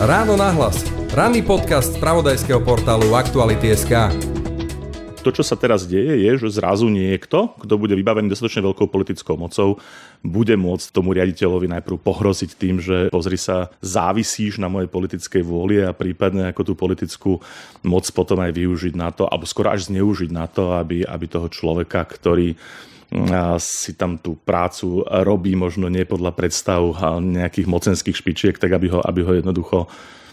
Ráno nahlas. Ranný podcast z pravodajského portálu Aktuality.sk to, čo sa teraz deje, je, že zrazu niekto, kto bude vybavený dostatočne veľkou politickou mocou, bude môcť tomu riaditeľovi najprv pohroziť tým, že pozri sa, závisíš na mojej politickej vôli a prípadne ako tú politickú moc potom aj využiť na to, alebo skoro až zneužiť na to, aby, aby toho človeka, ktorý si tam tú prácu robí, možno nie podľa predstav nejakých mocenských špičiek, tak aby ho, aby ho jednoducho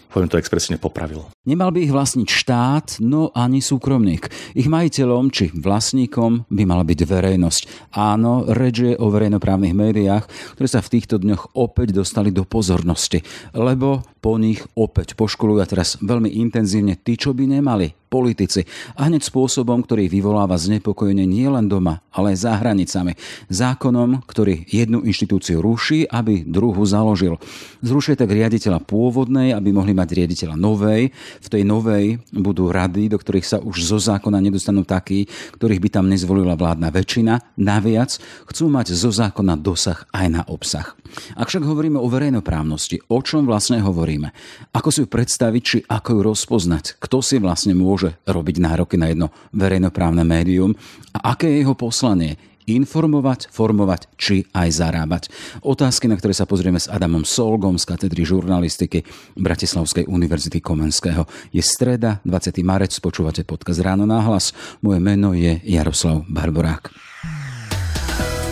poviem to expresne, popravil. Nemal by ich vlastniť štát, no ani súkromník. Ich majiteľom či vlastníkom by mala byť verejnosť. Áno, reč je o verejnoprávnych médiách, ktoré sa v týchto dňoch opäť dostali do pozornosti, lebo po nich opäť poškolujú a teraz veľmi intenzívne tí, čo by nemali politici. A hneď spôsobom, ktorý vyvoláva znepokojenie nielen doma, ale aj za hranicami. Zákonom, ktorý jednu inštitúciu ruší, aby druhu založil. Zrušuje tak riaditeľa pôvodnej, aby mohli mať riaditeľa novej. V tej novej budú rady, do ktorých sa už zo zákona nedostanú takí, ktorých by tam nezvolila vládna väčšina. Naviac chcú mať zo zákona dosah aj na obsah. Ak však hovoríme o verejnoprávnosti, o čom vlastne hovoríme? Ako si ju predstaviť, či ako ju rozpoznať? Kto si vlastne môže môže robiť nároky na jedno verejnoprávne médium a aké je jeho poslanie informovať, formovať či aj zarábať. Otázky, na ktoré sa pozrieme s Adamom Solgom z katedry žurnalistiky Bratislavskej univerzity Komenského. Je streda, 20. marec, počúvate podcast Ráno na hlas. Moje meno je Jaroslav Barborák.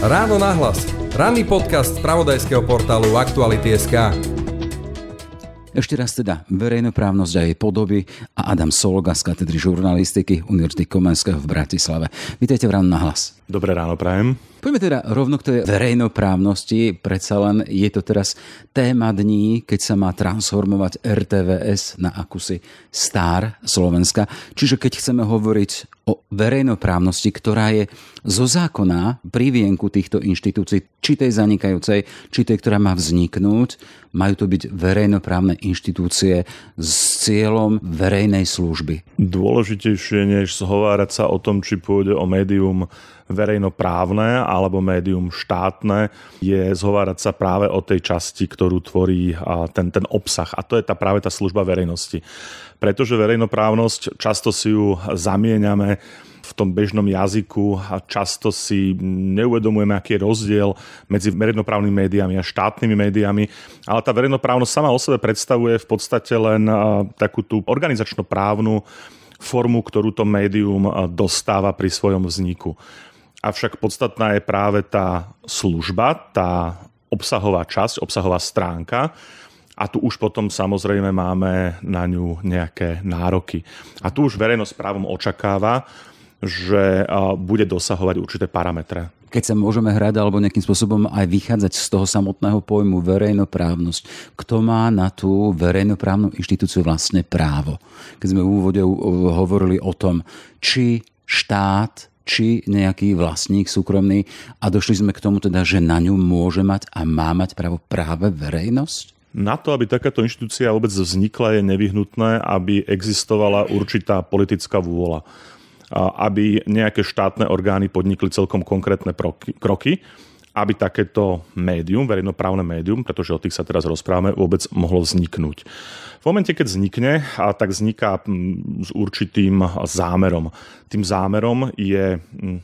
Ráno na hlas. Ranný podcast z pravodajského portálu Aktuality.sk. Ešte raz teda verejnoprávnosť a jej podoby a Adam Solga z katedry žurnalistiky Univerzity Komenského v Bratislave. Vítejte v ráno na hlas. Dobré ráno, prajem. Poďme teda rovno k tej verejnoprávnosti. Predsa len je to teraz téma dní, keď sa má transformovať RTVS na akúsi star Slovenska. Čiže keď chceme hovoriť o verejnoprávnosti, ktorá je zo zákona pri vienku týchto inštitúcií, či tej zanikajúcej, či tej, ktorá má vzniknúť, majú to byť verejnoprávne inštitúcie s cieľom verejnej služby. Dôležitejšie, než zhovárať sa o tom, či pôjde o médium verejnoprávne alebo médium štátne, je zhovárať sa práve o tej časti, ktorú tvorí ten, ten obsah. A to je tá, práve tá služba verejnosti. Pretože verejnoprávnosť, často si ju zamieňame v tom bežnom jazyku a často si neuvedomujeme, aký je rozdiel medzi verejnoprávnymi médiami a štátnymi médiami, ale tá verejnoprávnosť sama o sebe predstavuje v podstate len takú tú organizačno-právnu formu, ktorú to médium dostáva pri svojom vzniku avšak podstatná je práve tá služba, tá obsahová časť, obsahová stránka, a tu už potom samozrejme máme na ňu nejaké nároky. A tu už verejnosť právom očakáva, že e, bude dosahovať určité parametre. Keď sa môžeme hrať alebo nejakým spôsobom aj vychádzať z toho samotného pojmu verejnoprávnosť, kto má na tú verejnoprávnu inštitúciu vlastne právo? Keď sme v úvode hovorili o tom, či štát či nejaký vlastník súkromný a došli sme k tomu teda, že na ňu môže mať a má mať právo práve verejnosť? Na to, aby takáto inštitúcia vôbec vznikla, je nevyhnutné, aby existovala určitá politická vôľa. Aby nejaké štátne orgány podnikli celkom konkrétne kroky aby takéto médium, verejnoprávne médium, pretože o tých sa teraz rozprávame, vôbec mohlo vzniknúť. V momente, keď vznikne, tak vzniká s určitým zámerom. Tým zámerom je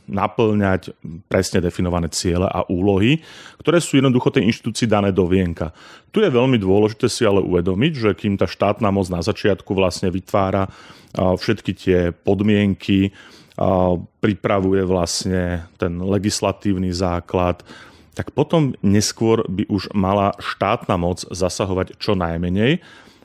naplňať presne definované ciele a úlohy, ktoré sú jednoducho tej inštitúcii dané do vienka. Tu je veľmi dôležité si ale uvedomiť, že kým tá štátna moc na začiatku vlastne vytvára všetky tie podmienky, pripravuje vlastne ten legislatívny základ, tak potom neskôr by už mala štátna moc zasahovať čo najmenej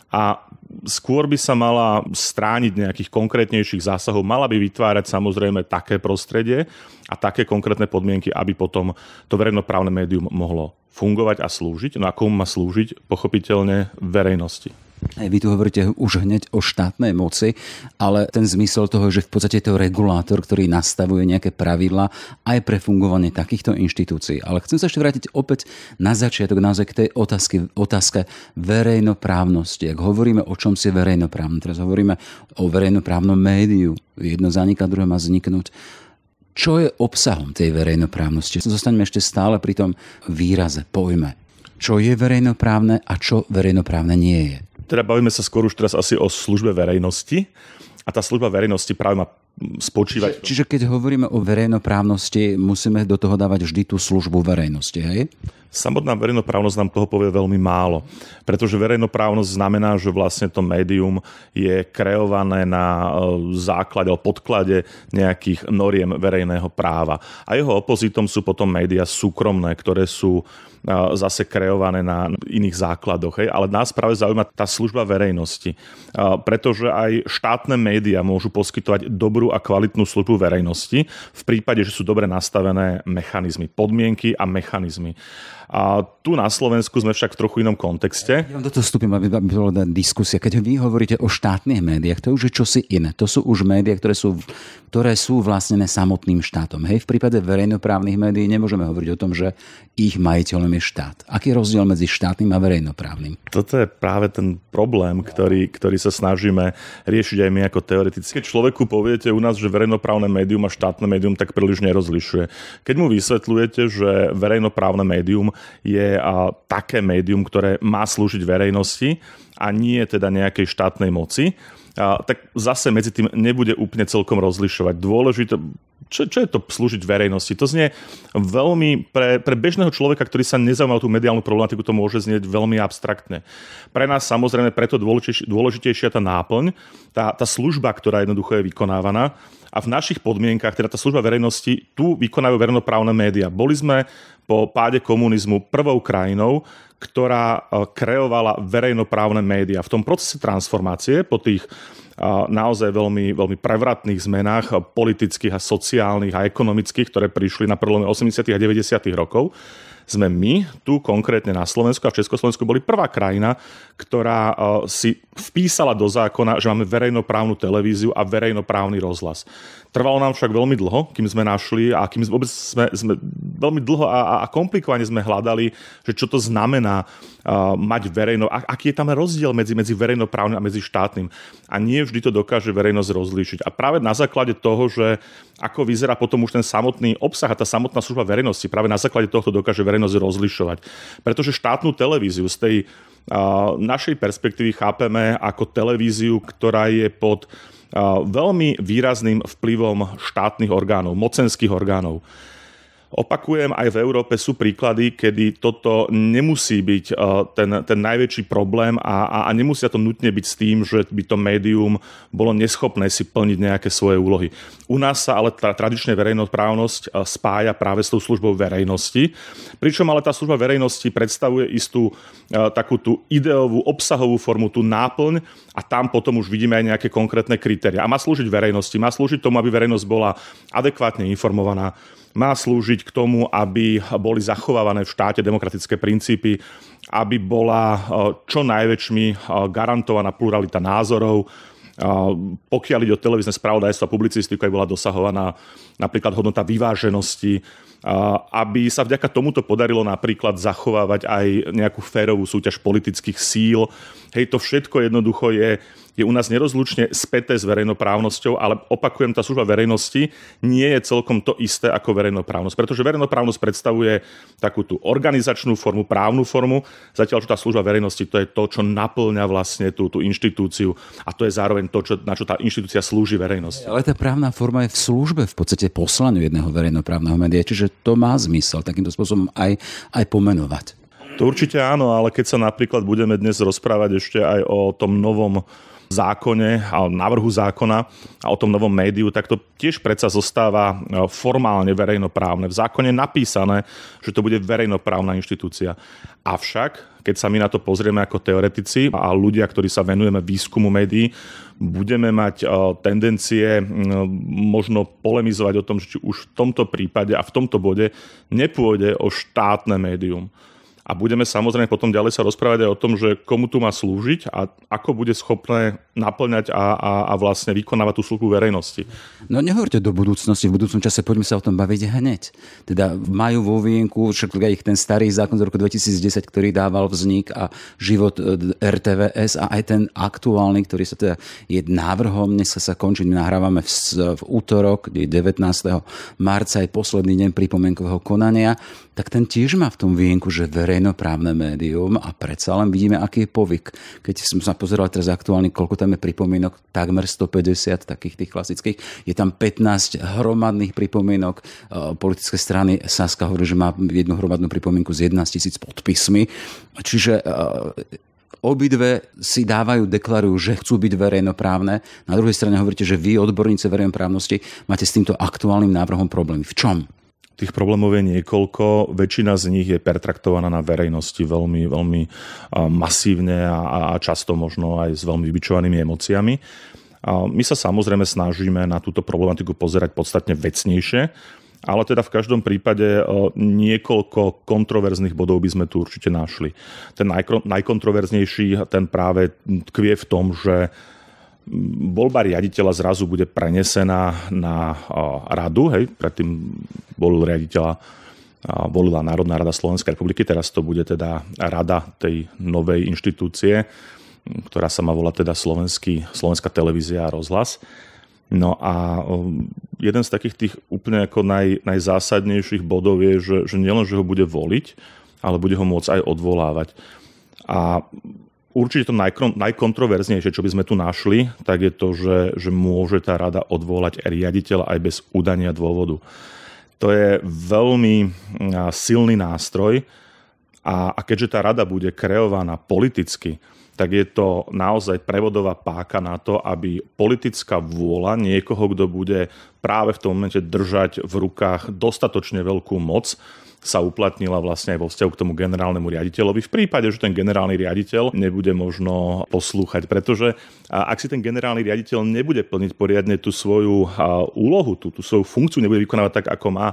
a skôr by sa mala strániť nejakých konkrétnejších zásahov, mala by vytvárať samozrejme také prostredie a také konkrétne podmienky, aby potom to verejnoprávne médium mohlo fungovať a slúžiť. No a komu má slúžiť? Pochopiteľne verejnosti. Vy tu hovoríte už hneď o štátnej moci, ale ten zmysel toho, že v podstate je to regulátor, ktorý nastavuje nejaké pravidla aj pre fungovanie takýchto inštitúcií. Ale chcem sa ešte vrátiť opäť na začiatok, naozaj k tej otázky, otázke verejnoprávnosti. Ak hovoríme o čom si verejnoprávnom, teraz hovoríme o verejnoprávnom médiu, jedno zanika, druhé má vzniknúť čo je obsahom tej verejnoprávnosti. Zostaňme ešte stále pri tom výraze, pojme. Čo je verejnoprávne a čo verejnoprávne nie je teda bavíme sa skôr už teraz asi o službe verejnosti. A tá služba verejnosti práve má spočívať. Čiže, čiže keď hovoríme o verejnoprávnosti, musíme do toho dávať vždy tú službu verejnosti, hej? Samotná verejnoprávnosť nám toho povie veľmi málo, pretože verejnoprávnosť znamená, že vlastne to médium je kreované na e, základe alebo podklade nejakých noriem verejného práva. A jeho opozitom sú potom médiá súkromné, ktoré sú e, zase kreované na iných základoch. Hej? Ale nás práve zaujíma tá služba verejnosti, e, pretože aj štátne médiá môžu poskytovať dobrú dôveru a kvalitnú službu verejnosti v prípade, že sú dobre nastavené mechanizmy, podmienky a mechanizmy. A tu na Slovensku sme však v trochu inom kontexte. Ja do toho vstúpim, aby, aby bola diskusia. Keď vy hovoríte o štátnych médiách, to už je čosi iné. To sú už médiá, ktoré sú, ktoré sú vlastnené samotným štátom. Hej, v prípade verejnoprávnych médií nemôžeme hovoriť o tom, že ich majiteľom je štát. Aký je rozdiel medzi štátnym a verejnoprávnym? Toto je práve ten problém, ktorý, ktorý sa snažíme riešiť aj my ako teoretici. Keď človeku poviete u nás, že verejnoprávne médium a štátne médium tak príliš nerozlišuje. Keď mu vysvetľujete, že verejnoprávne médium je také médium, ktoré má slúžiť verejnosti a nie teda nejakej štátnej moci. A, tak zase medzi tým nebude úplne celkom rozlišovať. Dôležité, čo, čo je to slúžiť verejnosti? To znie veľmi, pre, pre bežného človeka, ktorý sa nezaujíma o tú mediálnu problematiku, to môže znieť veľmi abstraktne. Pre nás samozrejme preto dôležitejšia, dôležitejšia tá náplň, tá, tá služba, ktorá jednoducho je vykonávaná, a v našich podmienkach, teda tá služba verejnosti, tu vykonajú verejnoprávne médiá. Boli sme po páde komunizmu prvou krajinou, ktorá e, kreovala verejnoprávne médiá. V tom procese transformácie po tých e, naozaj veľmi, veľmi prevratných zmenách e, politických a sociálnych a ekonomických, ktoré prišli na prelome 80. a 90. rokov, sme my, tu konkrétne na Slovensku a v Československu, boli prvá krajina, ktorá si vpísala do zákona, že máme verejnoprávnu televíziu a verejnoprávny rozhlas. Trvalo nám však veľmi dlho, kým sme našli a kým vôbec sme, sme veľmi dlho a, a komplikovane sme hľadali, že čo to znamená uh, mať verejno, a, aký je tam rozdiel medzi, medzi verejnoprávnym a medzi štátnym. A nie vždy to dokáže verejnosť rozlíšiť. A práve na základe toho, že ako vyzerá potom už ten samotný obsah a tá samotná služba verejnosti, práve na základe tohto dokáže verejnosť rozlišovať. Pretože štátnu televíziu z tej uh, našej perspektívy chápeme ako televíziu, ktorá je pod uh, veľmi výrazným vplyvom štátnych orgánov, mocenských orgánov. Opakujem, aj v Európe sú príklady, kedy toto nemusí byť e, ten, ten najväčší problém a, a, a nemusia to nutne byť s tým, že by to médium bolo neschopné si plniť nejaké svoje úlohy. U nás sa ale tá tradičná verejnoprávnosť e, spája práve s tou službou verejnosti, pričom ale tá služba verejnosti predstavuje istú e, takú tú ideovú, obsahovú formu, tú náplň a tam potom už vidíme aj nejaké konkrétne kritéria. A má slúžiť verejnosti, má slúžiť tomu, aby verejnosť bola adekvátne informovaná, má slúžiť k tomu, aby boli zachovávané v štáte demokratické princípy, aby bola e, čo najväčšmi e, garantovaná pluralita názorov, e, pokiaľ ide o televízne spravodajstvo a publicistiku, aj bola dosahovaná napríklad hodnota vyváženosti, aby sa vďaka tomuto podarilo napríklad zachovávať aj nejakú férovú súťaž politických síl. Hej, to všetko jednoducho je je u nás nerozlučne späté s verejnoprávnosťou, ale opakujem, tá služba verejnosti nie je celkom to isté ako verejnoprávnosť, pretože verejnoprávnosť predstavuje takú tú organizačnú formu, právnu formu, zatiaľ čo tá služba verejnosti to je to, čo naplňa vlastne tú, tú inštitúciu a to je zároveň to, čo, na čo tá inštitúcia slúži verejnosti. Ale tá právna forma je v službe v podstate poslaniu jedného verejnoprávneho média, čiže to má zmysel takýmto spôsobom aj, aj pomenovať. To určite áno, ale keď sa napríklad budeme dnes rozprávať ešte aj o tom novom zákone a návrhu zákona a o tom novom médiu, tak to tiež predsa zostáva e, formálne verejnoprávne. V zákone napísané, že to bude verejnoprávna inštitúcia. Avšak, keď sa my na to pozrieme ako teoretici a ľudia, ktorí sa venujeme výskumu médií, budeme mať e, tendencie možno polemizovať o tom, že či už v tomto prípade a v tomto bode nepôjde o štátne médium. A budeme samozrejme potom ďalej sa rozprávať aj o tom, že komu tu má slúžiť a ako bude schopné naplňať a, a, a vlastne vykonávať tú službu verejnosti. No nehovorte do budúcnosti, v budúcom čase poďme sa o tom baviť hneď. Teda majú vo vienku však ich ten starý zákon z roku 2010, ktorý dával vznik a život e, RTVS a aj ten aktuálny, ktorý sa teda je návrhom, dnes sa, sa končí, my nahrávame v, v útorok, 19. marca je posledný deň pripomienkového konania, tak ten tiež má v tom vienku, že verejnoprávne médium a predsa len vidíme, aký je povyk. Keď som sa pozeral teraz aktuálne, koľko tam samozrejme pripomienok takmer 150 takých tých klasických. Je tam 15 hromadných pripomienok. E, politické strany Saska hovorí, že má jednu hromadnú pripomienku z 11 tisíc podpismi. Čiže e, obidve si dávajú, deklarujú, že chcú byť verejnoprávne. Na druhej strane hovoríte, že vy, odborníci verejnoprávnosti, máte s týmto aktuálnym návrhom problém. V čom? Tých problémov je niekoľko. Väčšina z nich je pertraktovaná na verejnosti veľmi, veľmi masívne a, a často možno aj s veľmi vybičovanými emóciami. A my sa samozrejme snažíme na túto problematiku pozerať podstatne vecnejšie, ale teda v každom prípade e, niekoľko kontroverzných bodov by sme tu určite našli. Ten najkontroverznejší, ten práve tkvie v tom, že voľba riaditeľa zrazu bude prenesená na radu, hej, predtým volil riaditeľa volila Národná rada Slovenskej republiky, teraz to bude teda rada tej novej inštitúcie, ktorá sa má volať teda Slovenský, Slovenská televízia a rozhlas. No a jeden z takých tých úplne ako naj, najzásadnejších bodov je, že, že nielen, že ho bude voliť, ale bude ho môcť aj odvolávať. A Určite to najkron, najkontroverznejšie, čo by sme tu našli, tak je to, že, že môže tá rada odvolať riaditeľa aj bez udania dôvodu. To je veľmi silný nástroj a, a keďže tá rada bude kreovaná politicky, tak je to naozaj prevodová páka na to, aby politická vôľa niekoho, kto bude práve v tom momente držať v rukách dostatočne veľkú moc, sa uplatnila vlastne aj vo vzťahu k tomu generálnemu riaditeľovi v prípade, že ten generálny riaditeľ nebude možno poslúchať, pretože ak si ten generálny riaditeľ nebude plniť poriadne tú svoju úlohu, tú, tú svoju funkciu nebude vykonávať tak, ako má,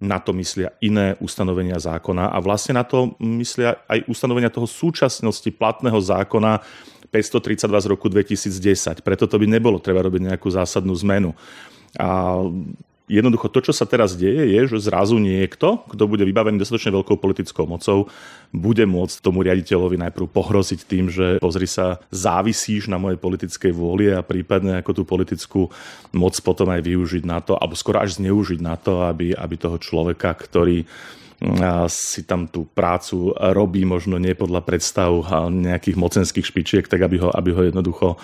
na to myslia iné ustanovenia zákona a vlastne na to myslia aj ustanovenia toho súčasnosti platného zákona 532 z roku 2010. Preto to by nebolo treba robiť nejakú zásadnú zmenu. A jednoducho to, čo sa teraz deje, je, že zrazu niekto, kto bude vybavený dostatočne veľkou politickou mocou, bude môcť tomu riaditeľovi najprv pohroziť tým, že pozri sa, závisíš na mojej politickej vôli a prípadne ako tú politickú moc potom aj využiť na to, alebo skoro až zneužiť na to, aby, aby toho človeka, ktorý mm, si tam tú prácu robí možno nie podľa predstav nejakých mocenských špičiek, tak aby ho, aby ho jednoducho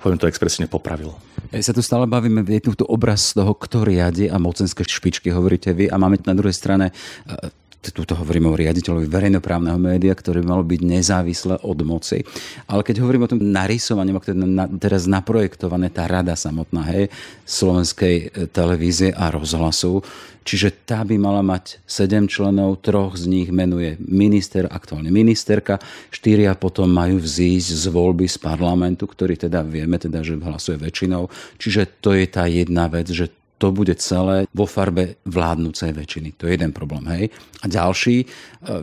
poviem to expresne, popravilo. Ja sa tu stále bavíme, je tu obraz z toho, kto riadi a mocenské špičky hovoríte vy a máme na druhej strane e, Tuto hovorím o riaditeľovi verejnoprávneho média, ktoré by malo byť nezávislé od moci. Ale keď hovorím o tom narysovaní, ako teda na, teraz naprojektované tá rada samotná, hej, slovenskej e, televízie a rozhlasu, Čiže tá by mala mať 7 členov, troch z nich menuje minister, aktuálne ministerka, štyria potom majú vzísť z voľby z parlamentu, ktorý teda vieme, teda, že hlasuje väčšinou. Čiže to je tá jedna vec, že to bude celé vo farbe vládnucej väčšiny. To je jeden problém. Hej. A ďalší, e,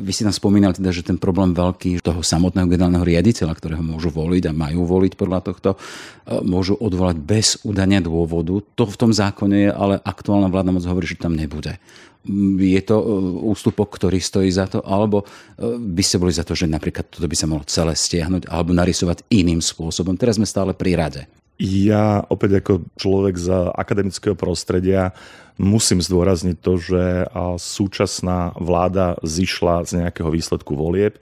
vy si tam spomínali teda, že ten problém veľký toho samotného generálneho riaditeľa, ktorého môžu voliť a majú voliť podľa tohto, e, môžu odvolať bez udania dôvodu. To v tom zákone je, ale aktuálna vládna moc hovorí, že tam nebude. Je to e, ústupok, ktorý stojí za to, alebo by ste boli za to, že napríklad toto by sa mohlo celé stiahnuť alebo narysovať iným spôsobom. Teraz sme stále pri rade. Ja opäť ako človek z akademického prostredia musím zdôrazniť to, že súčasná vláda zišla z nejakého výsledku volieb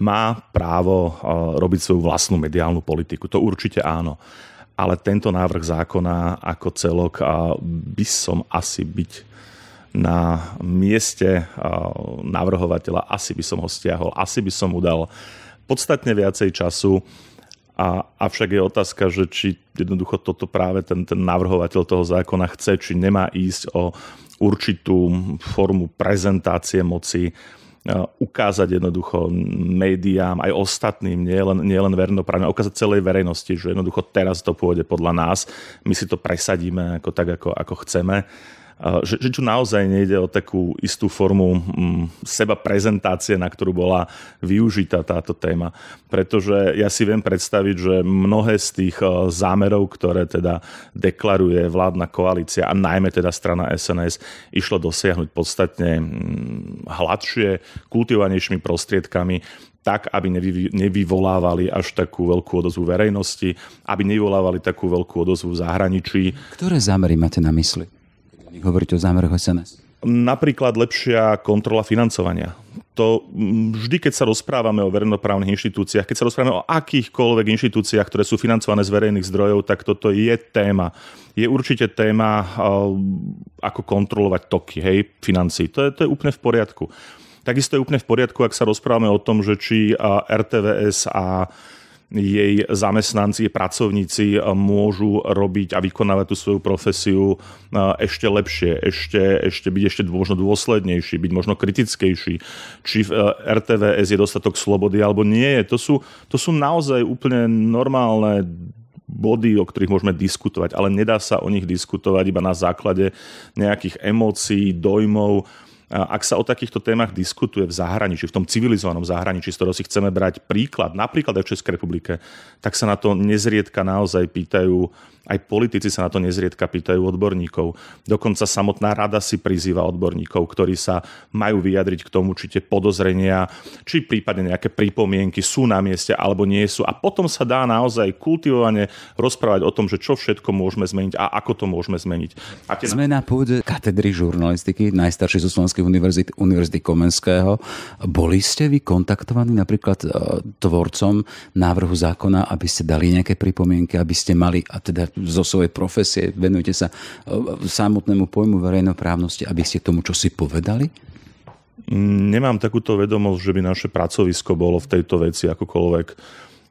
má právo robiť svoju vlastnú mediálnu politiku. To určite áno. Ale tento návrh zákona ako celok by som asi byť na mieste navrhovateľa, asi by som ho stiahol, asi by som udal podstatne viacej času a, avšak je otázka, že či jednoducho toto práve ten, ten navrhovateľ toho zákona chce, či nemá ísť o určitú formu prezentácie moci, e, ukázať jednoducho médiám, aj ostatným, nielen nie len vernoprávne, ukázať celej verejnosti, že jednoducho teraz to pôjde podľa nás, my si to presadíme ako, tak, ako, ako chceme že, že tu naozaj nejde o takú istú formu m, mm, seba prezentácie, na ktorú bola využitá táto téma. Pretože ja si viem predstaviť, že mnohé z tých e, zámerov, ktoré teda deklaruje vládna koalícia a najmä teda strana SNS, išlo dosiahnuť podstatne mm, hladšie, kultivovanejšími prostriedkami, tak, aby nevyvolávali až takú veľkú odozvu verejnosti, aby nevyvolávali takú veľkú odozvu v zahraničí. Ktoré zámery máte na mysli? Vy hovoríte o zámeroch SMS. Napríklad lepšia kontrola financovania. To vždy, keď sa rozprávame o verejnoprávnych inštitúciách, keď sa rozprávame o akýchkoľvek inštitúciách, ktoré sú financované z verejných zdrojov, tak toto je téma. Je určite téma, ako kontrolovať toky, hej, financí. To je, to je úplne v poriadku. Takisto je úplne v poriadku, ak sa rozprávame o tom, že či RTVS a jej zamestnanci, pracovníci e, môžu robiť a vykonávať tú svoju profesiu e, ešte lepšie, ešte, ešte byť ešte možno dôslednejší, byť možno kritickejší, či v e, RTVS je dostatok slobody alebo nie To sú, to sú naozaj úplne normálne body, o ktorých môžeme diskutovať, ale nedá sa o nich diskutovať iba na základe nejakých emócií, dojmov, ak sa o takýchto témach diskutuje v zahraničí, v tom civilizovanom zahraničí, z ktorého si chceme brať príklad, napríklad aj v Českej republike, tak sa na to nezriedka naozaj pýtajú aj politici sa na to nezriedka pýtajú odborníkov. Dokonca samotná rada si prizýva odborníkov, ktorí sa majú vyjadriť k tomu, či tie podozrenia, či prípadne nejaké pripomienky sú na mieste alebo nie sú. A potom sa dá naozaj kultivovane rozprávať o tom, že čo všetko môžeme zmeniť a ako to môžeme zmeniť. A tie... Sme na pôde katedry žurnalistiky, najstaršej zo Slovenskej univerzity, Univerzity Komenského. Boli ste vy kontaktovaní napríklad e, tvorcom návrhu zákona, aby ste dali nejaké pripomienky, aby ste mali, a teda zo svojej profesie, venujete sa e, samotnému pojmu verejnoprávnosti, aby ste tomu čo si povedali? Mm, nemám takúto vedomosť, že by naše pracovisko bolo v tejto veci akokoľvek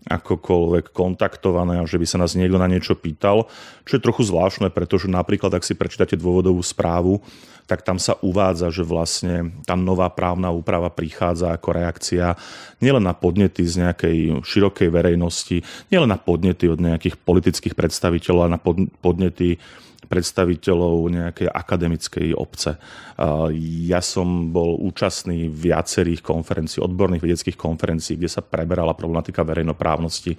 akokoľvek kontaktované a že by sa nás niekto na niečo pýtal, čo je trochu zvláštne, pretože napríklad, ak si prečítate dôvodovú správu, tak tam sa uvádza, že vlastne tá nová právna úprava prichádza ako reakcia nielen na podnety z nejakej širokej verejnosti, nielen na podnety od nejakých politických predstaviteľov, ale na podnety predstaviteľov nejakej akademickej obce. Ja som bol účastný viacerých konferencií, odborných vedeckých konferencií, kde sa preberala problematika verejnoprávnosti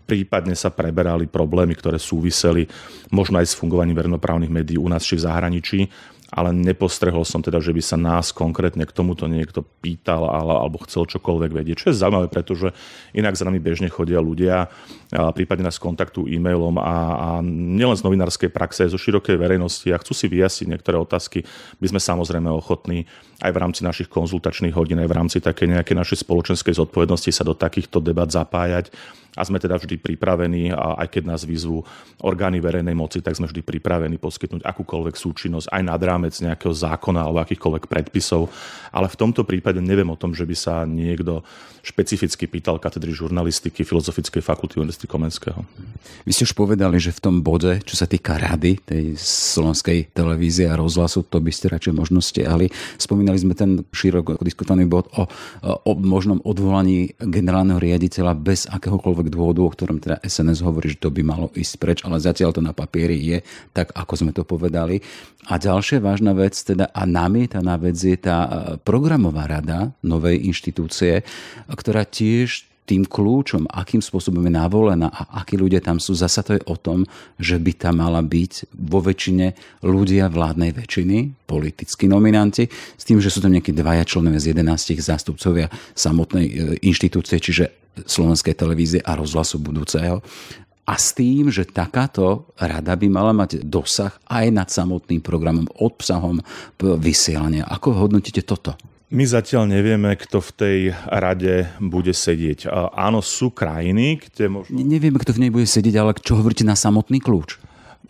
prípadne sa preberali problémy, ktoré súviseli možno aj s fungovaním verejnoprávnych médií u nás či v zahraničí ale nepostrehol som teda, že by sa nás konkrétne k tomuto niekto pýtal alebo chcel čokoľvek vedieť. Čo je zaujímavé, pretože inak za nami bežne chodia ľudia, prípadne nás kontaktujú e-mailom a, a nielen z novinárskej praxe, aj zo širokej verejnosti a chcú si vyjasniť niektoré otázky. My sme samozrejme ochotní aj v rámci našich konzultačných hodín, aj v rámci také nejakej našej spoločenskej zodpovednosti sa do takýchto debat zapájať. A sme teda vždy pripravení, a aj keď nás výzvu orgány verejnej moci, tak sme vždy pripravení poskytnúť akúkoľvek súčinnosť aj nad rámec nejakého zákona alebo akýchkoľvek predpisov. Ale v tomto prípade neviem o tom, že by sa niekto špecificky pýtal katedry žurnalistiky Filozofickej fakulty Univerzity Komenského. Vy ste už povedali, že v tom bode, čo sa týka rady tej slovenskej televízie a rozhlasu, to by ste radšej možno stiahli. Spomínali spomínali sme ten široko diskutovaný bod o, o možnom odvolaní generálneho riaditeľa bez akéhokoľvek dôvodu, o ktorom teda SNS hovorí, že to by malo ísť preč, ale zatiaľ to na papieri je tak, ako sme to povedali. A ďalšia vážna vec teda a namietaná vec je tá e, programová rada novej inštitúcie, ktorá tiež tým kľúčom, akým spôsobom je navolená a akí ľudia tam sú, zasa to je o tom, že by tam mala byť vo väčšine ľudia vládnej väčšiny, politickí nominanti, s tým, že sú tam nejakí dvaja členovia z 11 zástupcovia samotnej e, inštitúcie, čiže slovenskej televízie a rozhlasu budúceho a s tým, že takáto rada by mala mať dosah aj nad samotným programom, obsahom vysielania. Ako hodnotíte toto? My zatiaľ nevieme, kto v tej rade bude sedieť. Áno, sú krajiny, kde možno... Nevieme, kto v nej bude sedieť, ale čo hovoríte na samotný kľúč?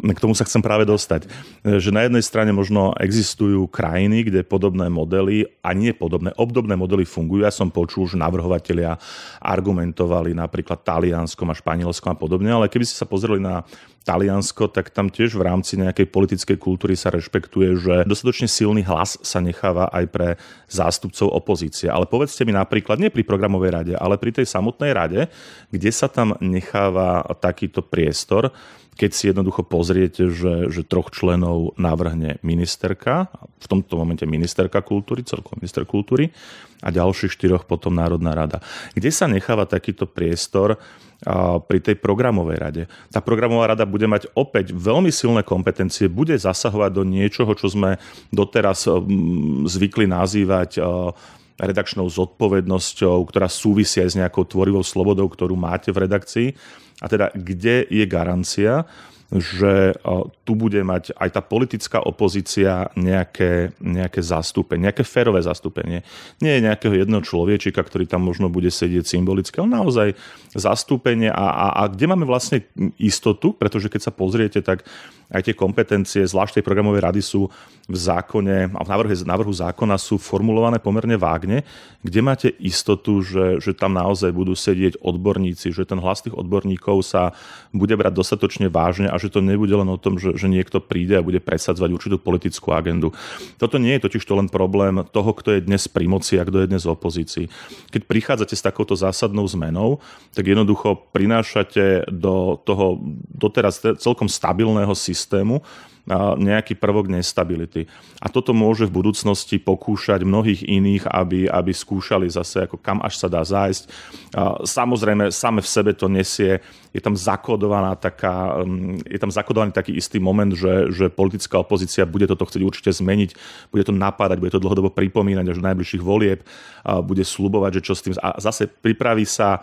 K tomu sa chcem práve dostať. Že na jednej strane možno existujú krajiny, kde podobné modely, a nie podobné, obdobné modely fungujú. Ja som počul, že navrhovatelia argumentovali napríklad Talianskom a Španielskom a podobne, ale keby ste sa pozreli na Taliansko, tak tam tiež v rámci nejakej politickej kultúry sa rešpektuje, že dostatočne silný hlas sa necháva aj pre zástupcov opozície. Ale povedzte mi napríklad, nie pri programovej rade, ale pri tej samotnej rade, kde sa tam necháva takýto priestor, keď si jednoducho pozriete, že, že troch členov navrhne ministerka, v tomto momente ministerka kultúry, celkom minister kultúry, a ďalších štyroch potom Národná rada. Kde sa necháva takýto priestor, pri tej programovej rade. Tá programová rada bude mať opäť veľmi silné kompetencie, bude zasahovať do niečoho, čo sme doteraz zvykli nazývať redakčnou zodpovednosťou, ktorá súvisia aj s nejakou tvorivou slobodou, ktorú máte v redakcii. A teda, kde je garancia, že tu bude mať aj tá politická opozícia nejaké, nejaké zastúpenie, nejaké férové zastúpenie. Nie nejakého jedného človečika, ktorý tam možno bude sedieť symbolicky, ale naozaj zastúpenie a, a, a kde máme vlastne istotu, pretože keď sa pozriete, tak aj tie kompetencie, zvlášť tej programovej rady sú v zákone a v návrhu, návrhu zákona sú formulované pomerne vágne, kde máte istotu, že, že tam naozaj budú sedieť odborníci, že ten hlas tých odborníkov sa bude brať dostatočne vážne a že to nebude len o tom, že, že niekto príde a bude presadzovať určitú politickú agendu. Toto nie je totiž to len problém toho, kto je dnes pri moci a kto je dnes v opozícii. Keď prichádzate s takouto zásadnou zmenou, tak jednoducho prinášate do toho doteraz celkom stabilného systému systému a nejaký prvok nestability. A toto môže v budúcnosti pokúšať mnohých iných, aby, aby skúšali zase, ako kam až sa dá zájsť. A samozrejme, same v sebe to nesie, je tam zakodovaná taká, mm, je tam zakodovaný taký istý moment, že, že politická opozícia bude toto chcieť určite zmeniť, bude to napádať, bude to dlhodobo pripomínať až do najbližších volieb, a bude slubovať, že čo s tým... A zase pripraví sa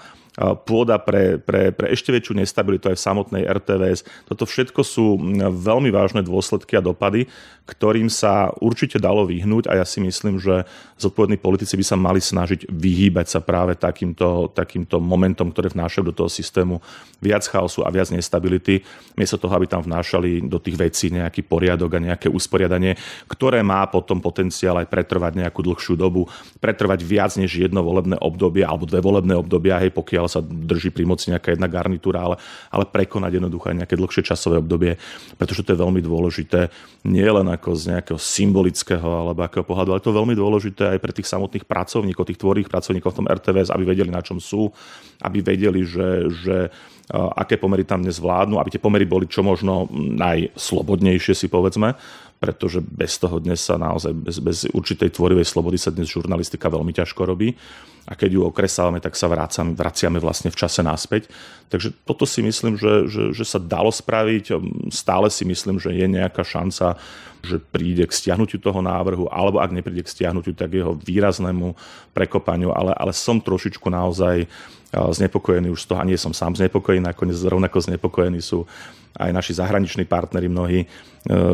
pôda pre, pre, pre ešte väčšiu nestabilitu aj v samotnej RTVS. Toto všetko sú veľmi vážne dôsledky a dopady, ktorým sa určite dalo vyhnúť a ja si myslím, že zodpovední politici by sa mali snažiť vyhýbať sa práve takýmto, takýmto momentom, ktoré vnášajú do toho systému viac chaosu a viac nestability, miesto toho, aby tam vnášali do tých vecí nejaký poriadok a nejaké usporiadanie, ktoré má potom potenciál aj pretrvať nejakú dlhšiu dobu, pretrvať viac než jedno volebné obdobie alebo dve volebné obdobia, hej, pokiaľ pokiaľ sa drží pri moci nejaká jedna garnitúra, ale, ale prekonať jednoducho aj nejaké dlhšie časové obdobie, pretože to je veľmi dôležité nie len ako z nejakého symbolického alebo akého pohľadu, ale to je veľmi dôležité aj pre tých samotných pracovníkov, tých tvorých pracovníkov v tom RTVS, aby vedeli, na čom sú, aby vedeli, že, že aké pomery tam dnes vládnu, aby tie pomery boli čo možno najslobodnejšie, si povedzme, pretože bez toho dnes sa naozaj, bez, bez určitej tvorivej slobody sa dnes žurnalistika veľmi ťažko robí a keď ju okresávame, tak sa vrácame, vraciame vlastne v čase naspäť. Takže toto si myslím, že, že, že sa dalo spraviť, stále si myslím, že je nejaká šanca, že príde k stiahnutiu toho návrhu, alebo ak nepríde k stiahnutiu, tak jeho výraznému prekopaniu, ale, ale som trošičku naozaj eh, znepokojený už z toho, a nie som sám znepokojený, nakoniec rovnako znepokojení sú aj naši zahraniční partneri mnohí, e,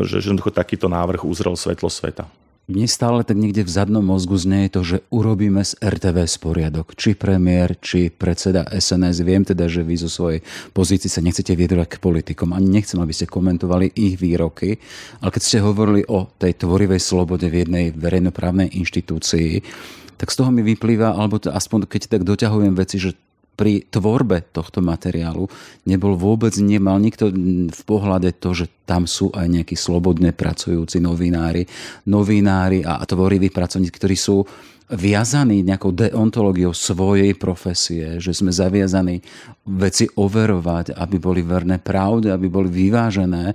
že jednoducho takýto návrh uzrel svetlo sveta. Mne stále tak niekde v zadnom mozgu znie to, že urobíme z RTV sporiadok. Či premiér, či predseda SNS. Viem teda, že vy zo svojej pozícii sa nechcete viedrať k politikom. Ani nechcem, aby ste komentovali ich výroky. Ale keď ste hovorili o tej tvorivej slobode v jednej verejnoprávnej inštitúcii, tak z toho mi vyplýva, alebo to aspoň keď tak doťahujem veci, že pri tvorbe tohto materiálu nebol vôbec, nemal nikto v pohľade to, že tam sú aj nejakí slobodne pracujúci novinári, novinári a tvoriví pracovníci, ktorí sú viazaní nejakou deontológiou svojej profesie, že sme zaviazaní veci overovať, aby boli verné pravde, aby boli vyvážené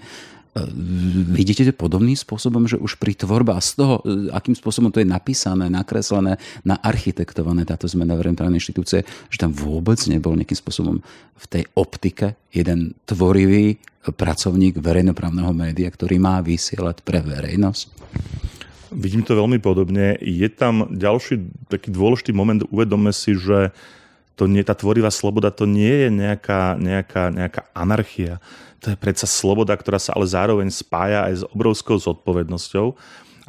Vidíte to podobným spôsobom, že už pri tvorbe a z toho, e, akým spôsobom to je napísané, nakreslené, naarchitektované táto zmena orientálnej inštitúcie, že tam vôbec nebol nejakým spôsobom v tej optike jeden tvorivý pracovník verejnoprávneho média, ktorý má vysielať pre verejnosť? Vidím to veľmi podobne. Je tam ďalší taký dôležitý moment, uvedome si, že to nie, tá tvorivá sloboda to nie je nejaká, nejaká, nejaká anarchia to je predsa sloboda, ktorá sa ale zároveň spája aj s obrovskou zodpovednosťou.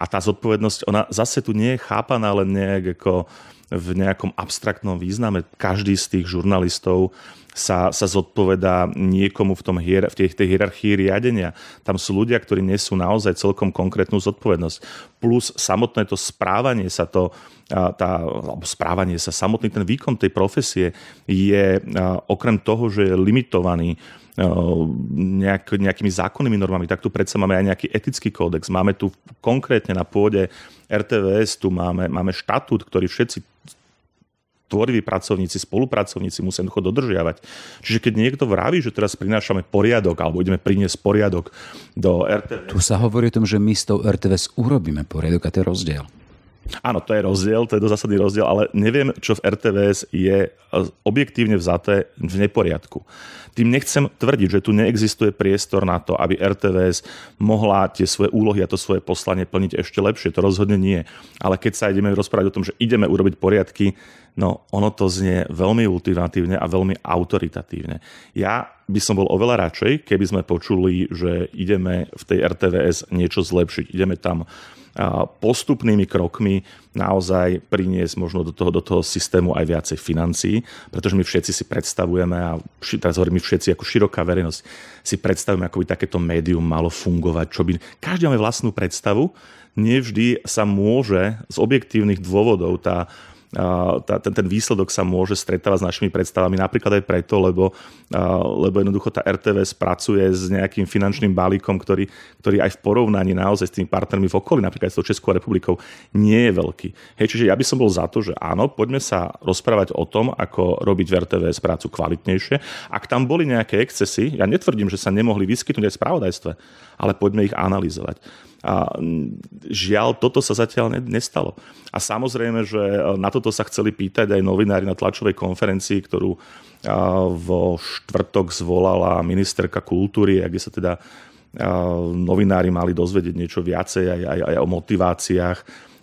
A tá zodpovednosť, ona zase tu nie je chápaná len nejak ako v nejakom abstraktnom význame. Každý z tých žurnalistov sa, sa zodpovedá niekomu v, tom hier, v tej, tej hierarchii riadenia. Tam sú ľudia, ktorí nesú naozaj celkom konkrétnu zodpovednosť. Plus samotné to správanie sa to, tá, alebo správanie sa, samotný ten výkon tej profesie je okrem toho, že je limitovaný Eh, nejak, nejakými zákonnými normami, tak tu predsa máme aj nejaký etický kódex. Máme tu konkrétne na pôde RTVS, tu máme, máme štatút, ktorý všetci tvoriví pracovníci, spolupracovníci musia jednoducho dodržiavať. Čiže keď niekto vraví, že teraz prinášame poriadok alebo ideme priniesť poriadok do RTVS. Tu sa hovorí o tom, že my s tou RTVS urobíme poriadok a to je rozdiel. Áno, to je rozdiel, to je do zásadný rozdiel, ale neviem, čo v RTVS je e, objektívne vzaté v neporiadku. Tým nechcem tvrdiť, že tu neexistuje priestor na to, aby RTVS mohla tie svoje úlohy a to svoje poslanie plniť ešte lepšie. To rozhodne nie. Ale keď sa ideme rozprávať o tom, že ideme urobiť poriadky, no ono to znie veľmi ultimatívne a veľmi autoritatívne. Ja by som bol oveľa radšej, keby sme počuli, že ideme v tej RTVS niečo zlepšiť. Ideme tam postupnými krokmi naozaj priniesť možno do toho, do toho systému aj viacej financií, pretože my všetci si predstavujeme, a teraz hovorím my všetci ako široká verejnosť, si predstavujeme, ako by takéto médium malo fungovať, čo by... Každý máme vlastnú predstavu, nevždy sa môže z objektívnych dôvodov tá, tá, ten, ten výsledok sa môže stretávať s našimi predstavami. Napríklad aj preto, lebo, lebo jednoducho tá RTV spracuje s nejakým finančným balíkom, ktorý, ktorý aj v porovnaní naozaj s tými partnermi v okolí, napríklad s tou Českou republikou, nie je veľký. Hej, čiže ja by som bol za to, že áno, poďme sa rozprávať o tom, ako robiť v RTV prácu kvalitnejšie. Ak tam boli nejaké excesy, ja netvrdím, že sa nemohli vyskytnúť aj v spravodajstve, ale poďme ich analyzovať. A žiaľ, toto sa zatiaľ nestalo. A samozrejme, že e, na toto sa chceli pýtať aj novinári na tlačovej konferencii, ktorú vo štvrtok zvolala ministerka kultúry, kde sa teda novinári mali dozvedieť niečo viacej aj, aj, aj o motiváciách,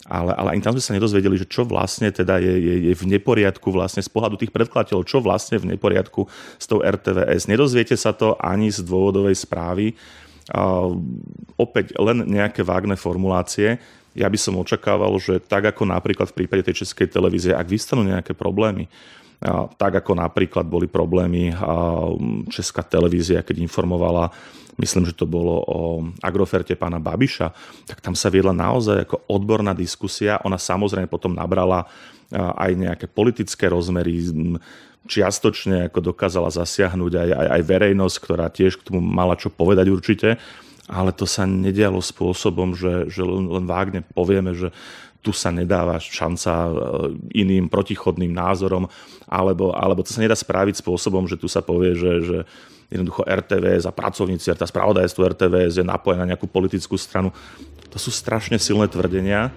ale, ale ani tam sme sa nedozvedeli, že čo vlastne teda je, je, je v neporiadku vlastne z pohľadu tých predkladateľov, čo vlastne v neporiadku s tou RTVS. Nedozviete sa to ani z dôvodovej správy, Opäť len nejaké vágne formulácie. Ja by som očakával, že tak ako napríklad v prípade tej českej televízie, ak vystanú nejaké problémy, tak ako napríklad boli problémy Česká televízia, keď informovala myslím, že to bolo o agroferte pána Babiša, tak tam sa viedla naozaj ako odborná diskusia. Ona samozrejme potom nabrala aj nejaké politické rozmery, čiastočne ako dokázala zasiahnuť aj, aj, aj verejnosť, ktorá tiež k tomu mala čo povedať určite, ale to sa nedialo spôsobom, že, že len vágne povieme, že tu sa nedáva šanca e, iným protichodným názorom, alebo, alebo to sa nedá spraviť spôsobom, že tu sa povie, že, že jednoducho RTV a pracovníci, tá spravodajstvo RTV je napojená na nejakú politickú stranu. To sú strašne silné tvrdenia,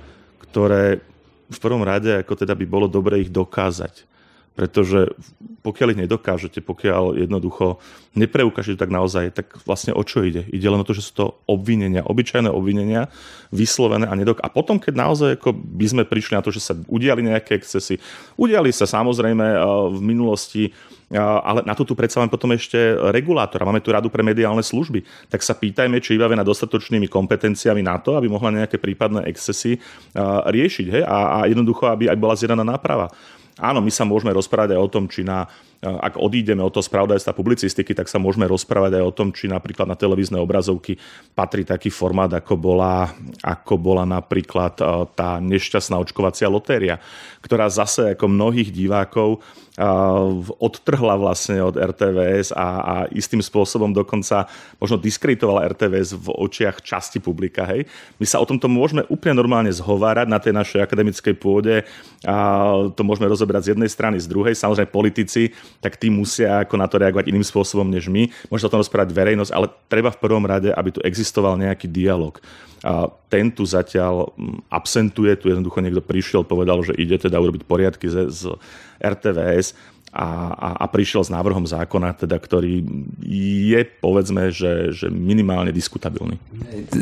ktoré v prvom rade ako teda by bolo dobre ich dokázať. Pretože pokiaľ ich nedokážete, pokiaľ jednoducho nepreukážete tak naozaj, tak vlastne o čo ide? Ide len o to, že sú to obvinenia, obyčajné obvinenia, vyslovené a nedok. A potom, keď naozaj ako by sme prišli na to, že sa udiali nejaké excesy, udiali sa samozrejme eh, v minulosti, eh, ale na to tu predsa len potom ešte regulátora. Máme tu radu pre mediálne služby. Tak sa pýtajme, či iba na dostatočnými kompetenciami na to, aby mohla nejaké prípadné excesy eh, riešiť. Hej? A, a jednoducho, aby aj bola zjedaná náprava. Áno, my sa môžeme rozprávať aj o tom, či na ak odídeme od toho spravodajstva publicistiky, tak sa môžeme rozprávať aj o tom, či napríklad na televízne obrazovky patrí taký formát, ako bola, ako bola napríklad e, tá nešťastná očkovacia lotéria, ktorá zase ako mnohých divákov e, odtrhla vlastne od RTVS a, a istým spôsobom dokonca možno diskreditovala RTVS v očiach časti publika. Hej. My sa o tomto môžeme úplne normálne zhovárať na tej našej akademickej pôde a to môžeme rozobrať z jednej strany, z druhej. Samozrejme politici tak tí musia ako na to reagovať iným spôsobom než my. Môže o tom rozprávať verejnosť, ale treba v prvom rade, aby tu existoval nejaký dialog. A ten tu zatiaľ mm, absentuje, tu jednoducho niekto prišiel, povedal, že ide teda urobiť poriadky z, z RTVS a, a, a prišiel s návrhom zákona, teda, ktorý je, povedzme, že, že minimálne diskutabilný.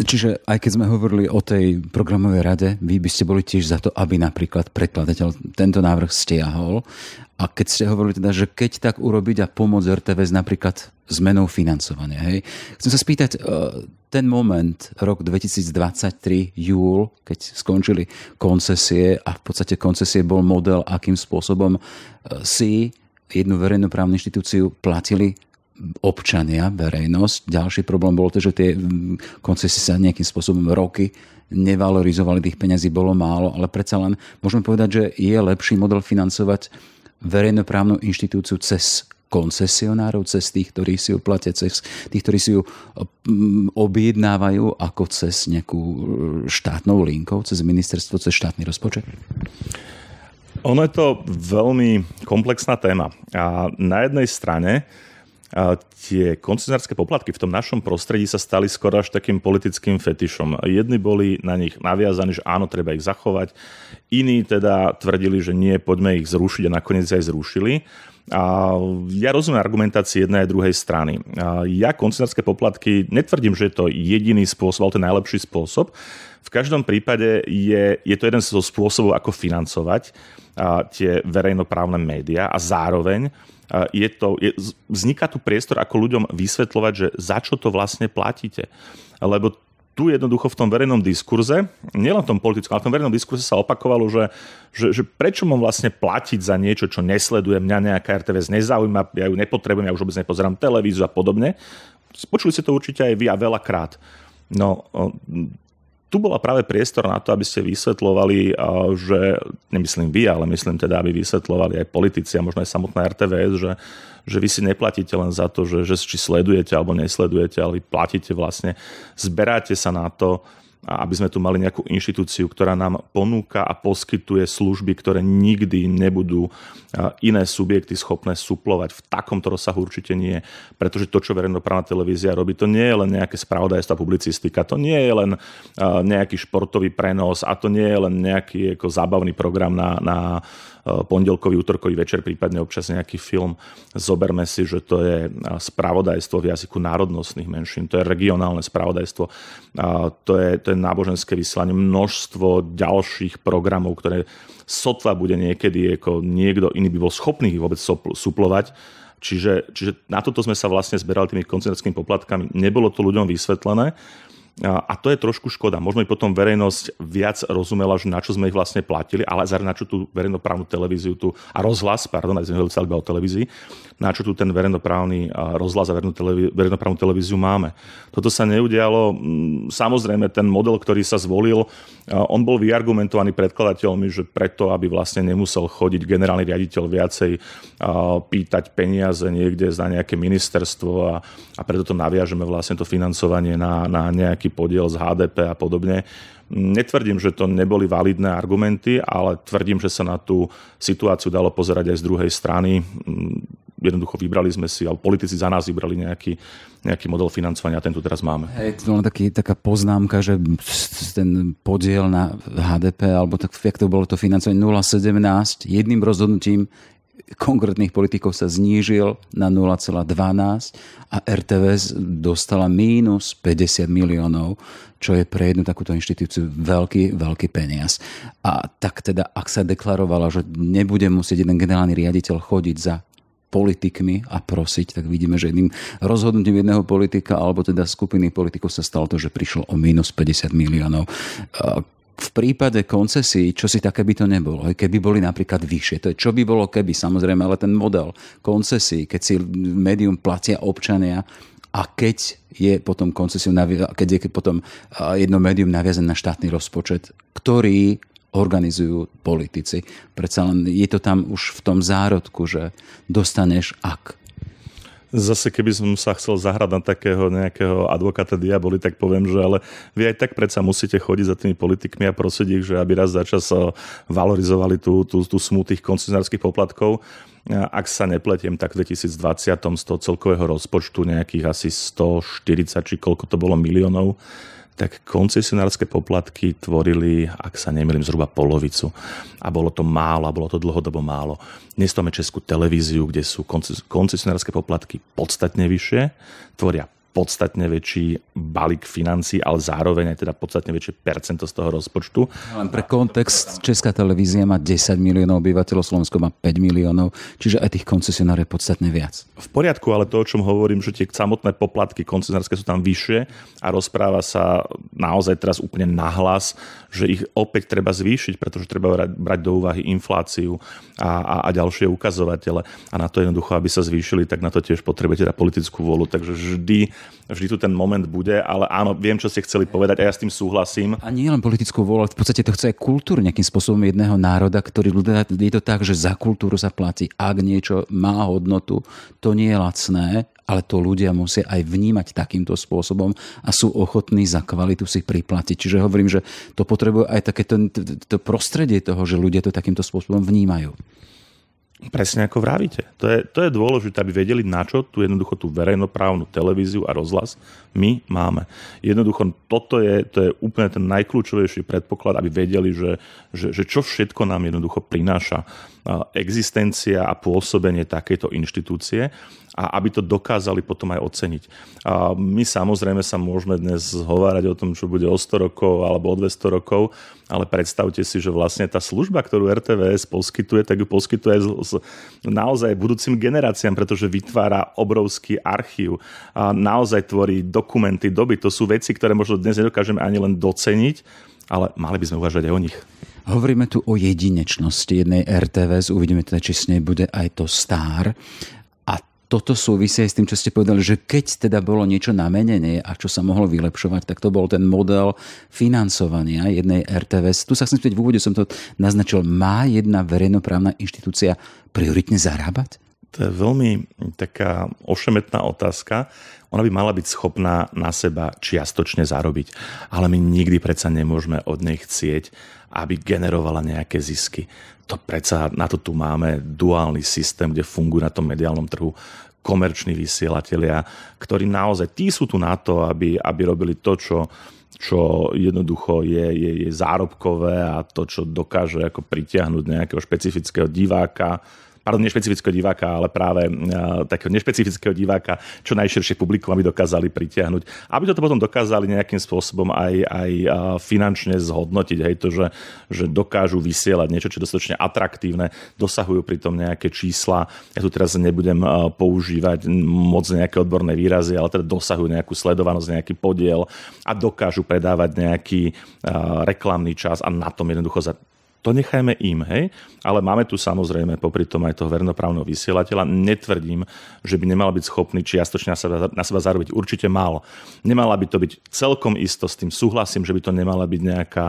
Čiže aj keď sme hovorili o tej programovej rade, vy by ste boli tiež za to, aby napríklad prekladateľ tento návrh stiahol a keď ste hovorili teda, že keď tak urobiť a pomôcť RTVS napríklad zmenou financovania. Hej. Chcem sa spýtať, e, ten moment, rok 2023, júl, keď skončili koncesie a v podstate koncesie bol model, akým spôsobom e, si jednu verejnoprávnu inštitúciu platili občania, verejnosť. Ďalší problém bol to, že tie koncesie sa nejakým spôsobom roky nevalorizovali, tých peňazí bolo málo, ale predsa len môžeme povedať, že je lepší model financovať verejnoprávnu inštitúciu cez koncesionárov, cez tých, ktorí si ju platia, cez tých, ktorí si ju mm, objednávajú ako cez nejakú e, štátnou linkou, cez ministerstvo, cez štátny rozpočet? Ono je to veľmi komplexná téma. A na jednej strane tie koncesionárske poplatky v tom našom prostredí sa stali skoro až takým politickým fetišom. Jedni boli na nich naviazaní, že áno, treba ich zachovať, iní teda tvrdili, že nie, poďme ich zrušiť a nakoniec aj zrušili. A ja rozumiem argumentácii jednej a druhej strany. A ja koncesionárske poplatky netvrdím, že je to jediný spôsob, ale to je najlepší spôsob. V každom prípade je, je to jeden zo spôsobov, ako financovať a tie verejnoprávne médiá a zároveň je to, je, vzniká tu priestor, ako ľuďom vysvetľovať, že za čo to vlastne platíte. Lebo tu jednoducho v tom verejnom diskurze, nielen v tom politickom, ale v tom verejnom diskurze sa opakovalo, že, že, že prečo mám vlastne platiť za niečo, čo nesleduje, mňa nejaká RTVS nezaujíma, ja ju nepotrebujem, ja už vôbec nepozerám televízu a podobne. Počuli ste to určite aj vy a veľakrát. No, tu bola práve priestor na to, aby ste vysvetlovali, eh, že, nemyslím vy, ale myslím teda, aby vysvetlovali aj politici a možno aj samotná RTVS, že, že vy si neplatíte len za to, že, že či sledujete alebo nesledujete, ale platíte vlastne, zberáte sa na to, a aby sme tu mali nejakú inštitúciu, ktorá nám ponúka a poskytuje služby, ktoré nikdy nebudú iné subjekty schopné suplovať. V takomto rozsahu určite nie, pretože to, čo verejnoprávna televízia robí, to nie je len nejaké spravodajstvo a publicistika, to nie je len nejaký športový prenos a to nie je len nejaký ako zábavný program na, na pondelkový, útorkový večer, prípadne občas nejaký film. Zoberme si, že to je spravodajstvo v jazyku národnostných menšín, to je regionálne spravodajstvo, to je, to to je náboženské vyslanie, množstvo ďalších programov, ktoré sotva bude niekedy, ako niekto iný by bol schopný ich vôbec suplovať. Čiže, čiže na toto sme sa vlastne zberali tými koncertskými poplatkami. Nebolo to ľuďom vysvetlené. A to je trošku škoda. Možno by potom verejnosť viac rozumela, že na čo sme ich vlastne platili, ale zároveň na čo tú verejnoprávnu televíziu tu, a rozhlas, pardon, aj sme hovorili o televízii, na čo tu ten verejnoprávny rozhlas a verejnoprávnu televíziu máme. Toto sa neudialo. Mm, samozrejme, ten model, ktorý sa zvolil, on bol vyargumentovaný predkladateľmi, že preto, aby vlastne nemusel chodiť generálny riaditeľ viacej pýtať peniaze niekde za nejaké ministerstvo a, a preto to naviažeme vlastne to financovanie na, na nejaký nejaký podiel z HDP a podobne. Netvrdím, že to neboli validné argumenty, ale tvrdím, že sa na tú situáciu dalo pozerať aj z druhej strany. Mm, jednoducho vybrali sme si, ale politici za nás vybrali nejaký, nejaký model financovania a ten tu teraz máme. Je to len taký, taká poznámka, že ten podiel na HDP, alebo tak, jak to bolo to financovanie 0,17, jedným rozhodnutím konkrétnych politikov sa znížil na 0,12 a RTVS dostala mínus 50 miliónov, čo je pre jednu takúto inštitúciu veľký, veľký peniaz. A tak teda, ak sa deklarovala, že nebude musieť jeden generálny riaditeľ chodiť za politikmi a prosiť, tak vidíme, že jedným rozhodnutím jedného politika alebo teda skupiny politikov sa stalo to, že prišlo o mínus 50 miliónov v prípade koncesí, čo si také by to nebolo. Keby boli napríklad vyššie, to je čo by bolo keby, samozrejme, ale ten model koncesí, keď si médium platia občania a keď je potom koncesiu, keď je potom jedno médium naviazené na štátny rozpočet, ktorý organizujú politici. Predsa len je to tam už v tom zárodku, že dostaneš ak zase keby som sa chcel zahrať na takého nejakého advokáta diaboli, tak poviem, že ale vy aj tak predsa musíte chodiť za tými politikmi a prosiť ich, že aby raz za čas eh, valorizovali tú, tú, tú smu tých koncesionárskych poplatkov. Ak sa nepletiem, tak v 2020 z toho celkového rozpočtu nejakých asi 140 či koľko to bolo miliónov tak koncesionárske poplatky tvorili, ak sa nemýlim, zhruba polovicu. A bolo to málo, a bolo to dlhodobo málo. Dnes máme Českú televíziu, kde sú koncesionárske poplatky podstatne vyššie, tvoria podstatne väčší balík financí, ale zároveň aj teda podstatne väčšie percento z toho rozpočtu. Len pre kontext, Česká televízia má 10 miliónov obyvateľov, Slovensko má 5 miliónov, čiže aj tých koncesionárov je podstatne viac. V poriadku, ale to, o čom hovorím, že tie samotné poplatky koncesionárske sú tam vyššie a rozpráva sa naozaj teraz úplne nahlas, že ich opäť treba zvýšiť, pretože treba brať do úvahy infláciu a, a, a ďalšie ukazovatele. A na to jednoducho, aby sa zvýšili, tak na to tiež potrebujete teda politickú volu. Takže vždy, vždy tu ten moment bude, ale áno, viem, čo ste chceli povedať a ja s tým súhlasím. A nie len politickú ale v podstate to chce aj kultúru nejakým spôsobom jedného národa, ktorý je to tak, že za kultúru sa platí. Ak niečo má hodnotu, to nie je lacné, ale to ľudia musia aj vnímať takýmto spôsobom a sú ochotní za kvalitu si priplatiť. Čiže hovorím, že to potrebuje aj takéto to prostredie toho, že ľudia to takýmto spôsobom vnímajú. Presne ako vravíte. To je, to je dôležité, aby vedeli, na čo tu jednoducho tú verejnoprávnu televíziu a rozhlas my máme. Jednoducho toto je, to je úplne ten najkľúčovejší predpoklad, aby vedeli, že, že, že čo všetko nám jednoducho prináša existencia a pôsobenie takéto inštitúcie a aby to dokázali potom aj oceniť. A my samozrejme sa môžeme dnes zhovárať o tom, čo bude o 100 rokov alebo o 200 rokov, ale predstavte si, že vlastne tá služba, ktorú RTVS poskytuje, tak ju poskytuje z, z, naozaj budúcim generáciám, pretože vytvára obrovský archív a naozaj tvorí dokumenty doby. To sú veci, ktoré možno dnes nedokážeme ani len doceniť, ale mali by sme uvažovať aj o nich. Hovoríme tu o jedinečnosti jednej RTVS, uvidíme teda, či s nej bude aj to star. A toto súvisí aj s tým, čo ste povedali, že keď teda bolo niečo namenené a čo sa mohlo vylepšovať, tak to bol ten model financovania jednej RTVS. Tu sa chcem spýtať, v úvode som to naznačil, má jedna verejnoprávna inštitúcia prioritne zarábať? To je veľmi taká ošemetná otázka. Ona by mala byť schopná na seba čiastočne zarobiť. Ale my nikdy predsa nemôžeme od nej chcieť, aby generovala nejaké zisky. To predsa, na to tu máme duálny systém, kde fungujú na tom mediálnom trhu komerční vysielatelia, ktorí naozaj, tí sú tu na to, aby, aby robili to, čo, čo jednoducho je, je, je zárobkové a to, čo dokáže ako pritiahnuť nejakého špecifického diváka, pardon, nešpecifického diváka, ale práve e, takého nešpecifického diváka, čo najširšie publikum, aby dokázali pritiahnuť. Aby to potom dokázali nejakým spôsobom aj, aj e, finančne zhodnotiť, hej, to, že, že dokážu vysielať niečo, čo je dostatočne atraktívne, dosahujú pritom nejaké čísla. Ja tu teraz nebudem e, používať moc nejaké odborné výrazy, ale teda dosahujú nejakú sledovanosť, nejaký podiel a dokážu predávať nejaký reklamný čas a na tom jednoducho za to nechajme im, hej? Ale máme tu samozrejme popri tom aj toho vernoprávneho vysielateľa. Netvrdím, že by nemal byť schopný čiastočne na seba, na seba zarobiť. Určite mal. Nemala by to byť celkom isto, s tým súhlasím, že by to nemala byť nejaká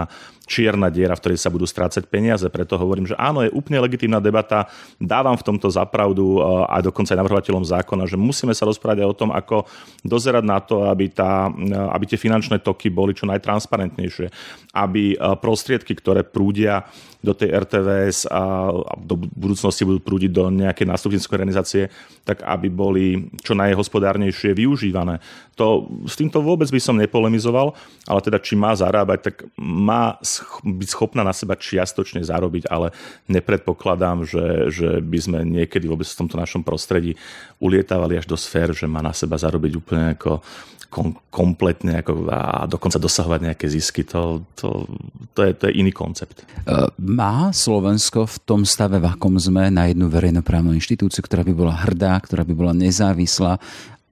čierna diera, v ktorej sa budú strácať peniaze. Preto hovorím, že áno, je úplne legitímna debata, dávam v tomto zapravdu e, a dokonca aj navrhovateľom zákona, že musíme sa rozprávať aj o tom, ako dozerať na to, aby, tá, e, aby tie finančné toky boli čo najtransparentnejšie, aby e, prostriedky, ktoré prúdia do tej RTVS a, do budúcnosti budú prúdiť do nejakej nástupníckej organizácie, tak aby boli čo najhospodárnejšie využívané. To, s týmto vôbec by som nepolemizoval, ale teda či má zarábať, tak má sch- byť schopná na seba čiastočne zarobiť, ale nepredpokladám, že, že by sme niekedy vôbec v tomto našom prostredí ulietávali až do sfér, že má na seba zarobiť úplne ako kom, kompletne ako, a dokonca dosahovať nejaké zisky. To, to, to, je, to je iný koncept. Ehm, má Slovensko v tom stave, v akom sme, na jednu verejnoprávnu inštitúciu, ktorá by bola hrdá, ktorá by bola nezávislá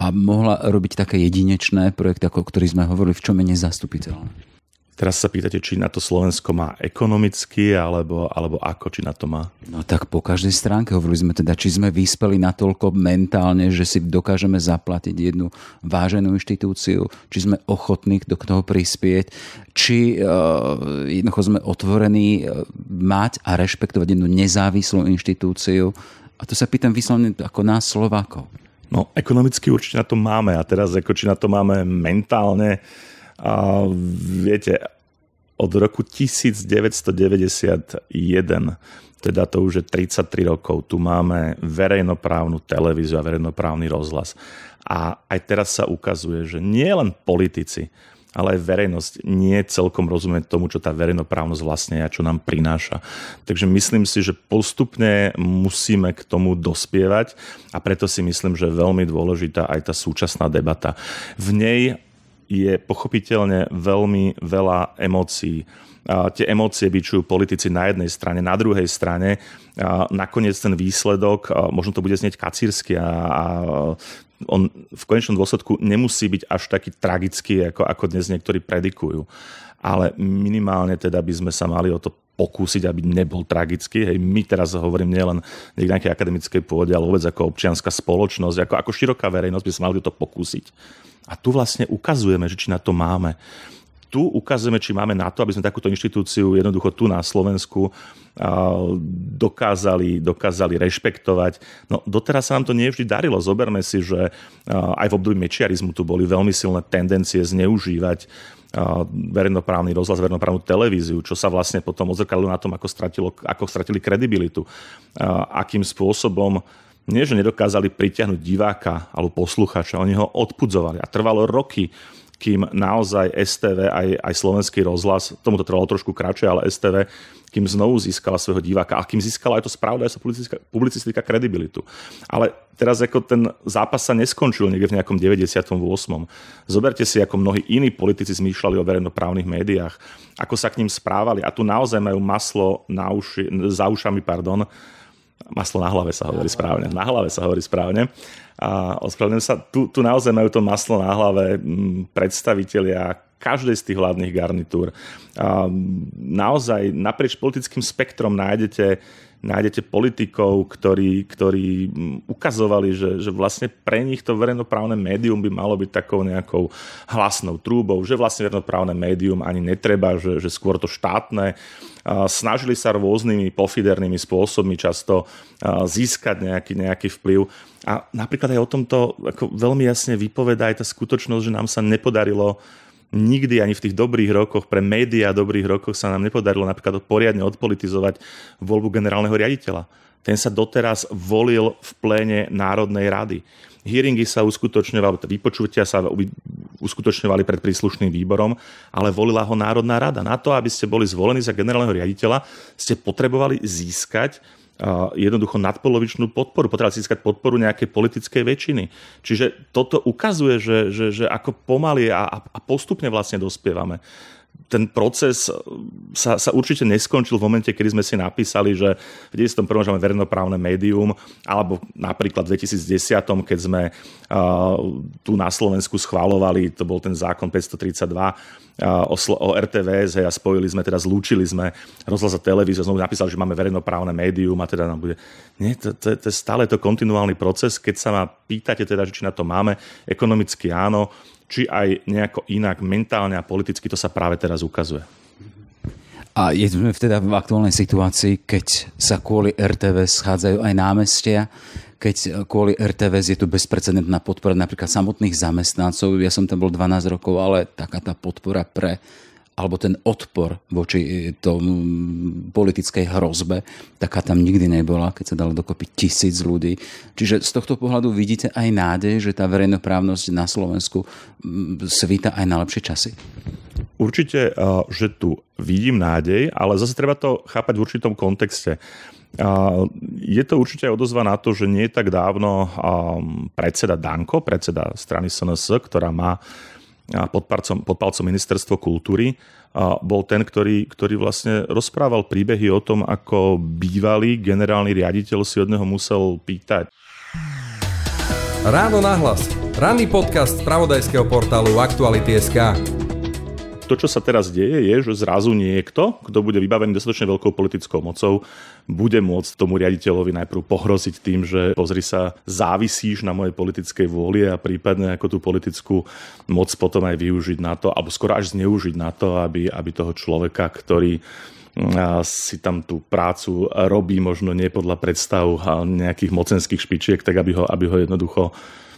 a mohla robiť také jedinečné projekty, ako o ktorých sme hovorili, v čom je nezastupiteľné? Teraz sa pýtate, či na to Slovensko má ekonomicky, alebo, alebo ako, či na to má? No tak po každej stránke hovorili sme teda, či sme vyspeli natoľko mentálne, že si dokážeme zaplatiť jednu váženú inštitúciu, či sme ochotní do toho prispieť, či uh, jednoducho sme otvorení eh, mať a rešpektovať jednu nezávislú inštitúciu. A to sa pýtam vyslovne, ako nás Slovákov. No, ekonomicky určite na to máme. A teraz, ako či na to máme mentálne, a viete, od roku 1991, teda to už je 33 rokov, tu máme verejnoprávnu televíziu a verejnoprávny rozhlas. A aj teraz sa ukazuje, že nie len politici, ale aj verejnosť nie celkom rozumie tomu, čo tá verejnoprávnosť vlastne je a čo nám prináša. Takže myslím si, že postupne musíme k tomu dospievať a preto si myslím, že je veľmi dôležitá aj tá súčasná debata. V nej je pochopiteľne veľmi veľa emócií. A tie emócie byčujú politici na jednej strane, na druhej strane. A nakoniec ten výsledok, možno to bude znieť kacírsky a, a on v konečnom dôsledku nemusí byť až taký tragický, ako, ako dnes niektorí predikujú. Ale minimálne teda by sme sa mali o to pokúsiť, aby nebol tragický. Hej, my teraz hovorím nielen v nejakej akademickej pôde, ale vôbec ako občianská spoločnosť, ako, ako široká verejnosť by sa mali to pokúsiť. A tu vlastne ukazujeme, že či na to máme. Tu ukazujeme, či máme na to, aby sme takúto inštitúciu jednoducho tu na Slovensku dokázali, dokázali rešpektovať. No doteraz sa nám to nevždy darilo. Zoberme si, že aj v období mečiarizmu tu boli veľmi silné tendencie zneužívať verejnoprávny rozhlas, verejnoprávnu televíziu, čo sa vlastne potom odzrkadlo na tom, ako, stratilo, ako stratili kredibilitu, akým spôsobom nie, že nedokázali pritiahnuť diváka alebo posluchača, oni ho odpudzovali a trvalo roky, kým naozaj STV, aj, aj slovenský rozhlas, tomu to trvalo trošku kratšie, ale STV, kým znovu získala svojho diváka a kým získala aj to sa publicistika, publicistika kredibilitu. Ale teraz ako ten zápas sa neskončil niekde v nejakom 98. Zoberte si, ako mnohí iní politici zmýšľali o verejnoprávnych médiách, ako sa k ním správali a tu naozaj majú maslo na uši, za ušami, pardon, Maslo na hlave sa hovorí správne. Na hlave sa hovorí správne. A ospravedlňujem sa, tu, tu naozaj majú to maslo na hlave predstavitelia každej z tých vládnych garnitúr. Naozaj naprieč politickým spektrom nájdete, nájdete politikov, ktorí, ktorí mm, ukazovali, že, že vlastne pre nich to verejnoprávne médium by malo byť takou nejakou hlasnou trúbou, že vlastne verejnoprávne médium ani netreba, že, že skôr to štátne. Snažili sa rôznymi pofidernými spôsobmi často získať nejaký, nejaký vplyv. A napríklad aj o tomto ako veľmi jasne vypovedá aj tá skutočnosť, že nám sa nepodarilo nikdy ani v tých dobrých rokoch, pre médiá dobrých rokoch sa nám nepodarilo napríklad poriadne odpolitizovať voľbu generálneho riaditeľa. Ten sa doteraz volil v pléne Národnej rady. Hearingy sa uskutočňovali, teda vypočutia sa uskutočňovali pred príslušným výborom, ale volila ho Národná rada. Na to, aby ste boli zvolení za generálneho riaditeľa, ste potrebovali získať jednoducho nadpolovičnú podporu. potreba získať podporu nejakej politickej väčšiny. Čiže toto ukazuje, že, že, že ako pomaly a, a postupne vlastne dospievame ten proces e, sa, sa určite neskončil v momente, kedy sme si napísali, že v 91. máme verejnoprávne médium, alebo napríklad v 2010. keď sme uh, tu na Slovensku schválovali, to bol ten zákon 532, o, o RTVS hej, a spojili sme, teda zlúčili sme rozhlas a televíziu, znovu napísal, že máme verejnoprávne médium a teda nám bude... Nie, to, to, to je stále to kontinuálny proces, keď sa ma pýtate teda, či na to máme, ekonomicky áno, či aj nejako inak mentálne a politicky, to sa práve teraz ukazuje. A sme teda v aktuálnej situácii, keď sa kvôli RTV schádzajú aj námestia, keď eh, kvôli RTVS je tu bezprecedentná podpora napríklad samotných zamestnancov. Ja som tam bol 12 rokov, ale taká tá podpora pre alebo ten odpor voči eh, tomu mm, politickej hrozbe, taká tam nikdy nebola, keď sa dalo dokopy tisíc ľudí. Čiže z tohto pohľadu vidíte aj nádej, že tá verejnoprávnosť na Slovensku mm, svíta aj na lepšie časy. Určite, eh, že tu vidím nádej, ale zase treba to chápať v určitom kontexte je to určite aj odozva na to, že nie je tak dávno predseda Danko, predseda strany SNS, ktorá má pod, palcom, pod palcom ministerstvo kultúry, bol ten, ktorý, ktorý vlastne rozprával príbehy o tom, ako bývalý generálny riaditeľ si od neho musel pýtať. Ráno nahlas. Ranný podcast z pravodajského portálu Aktuality.sk to, čo sa teraz deje, je, že zrazu niekto, kto bude vybavený dostatočne veľkou politickou mocou, bude môcť tomu riaditeľovi najprv pohroziť tým, že pozri sa, závisíš na mojej politickej vôli a prípadne ako tú politickú moc potom aj využiť na to, alebo skoro až zneužiť na to, aby, aby toho človeka, ktorý mm, si tam tú prácu robí možno nie podľa predstav nejakých mocenských špičiek, tak aby ho, aby ho jednoducho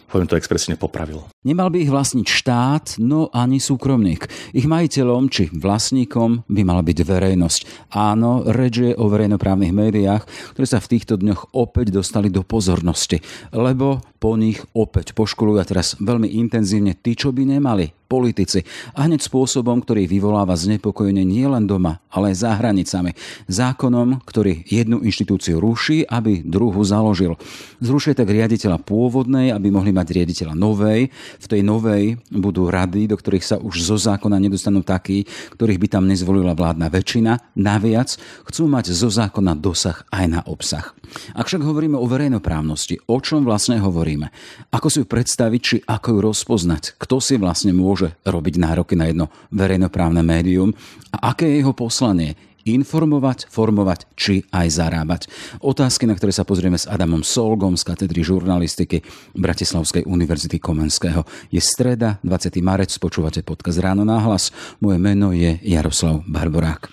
poviem to expresne, popravil. Nemal by ich vlastniť štát, no ani súkromník. Ich majiteľom či vlastníkom by mala byť verejnosť. Áno, reč je o verejnoprávnych médiách, ktoré sa v týchto dňoch opäť dostali do pozornosti, lebo po nich opäť poškolujú a teraz veľmi intenzívne tí, čo by nemali politici. A hneď spôsobom, ktorý vyvoláva znepokojenie nielen doma, ale aj za hranicami. Zákonom, ktorý jednu inštitúciu ruší, aby druhu založil. Zrušuje tak riaditeľa pôvodnej, aby mohli mať riaditeľa novej. V tej novej budú rady, do ktorých sa už zo zákona nedostanú takí, ktorých by tam nezvolila vládna väčšina. Naviac chcú mať zo zákona dosah aj na obsah. Ak však hovoríme o verejnoprávnosti, o čom vlastne hovoríme? Ako si ju predstaviť, či ako ju rozpoznať? Kto si vlastne môže robiť nároky na jedno verejnoprávne médium? A aké je jeho poslanie? informovať, formovať či aj zarábať. Otázky, na ktoré sa pozrieme s Adamom Solgom z katedry žurnalistiky Bratislavskej univerzity Komenského. Je streda, 20. marec, počúvate podcast Ráno na hlas. Moje meno je Jaroslav Barborák.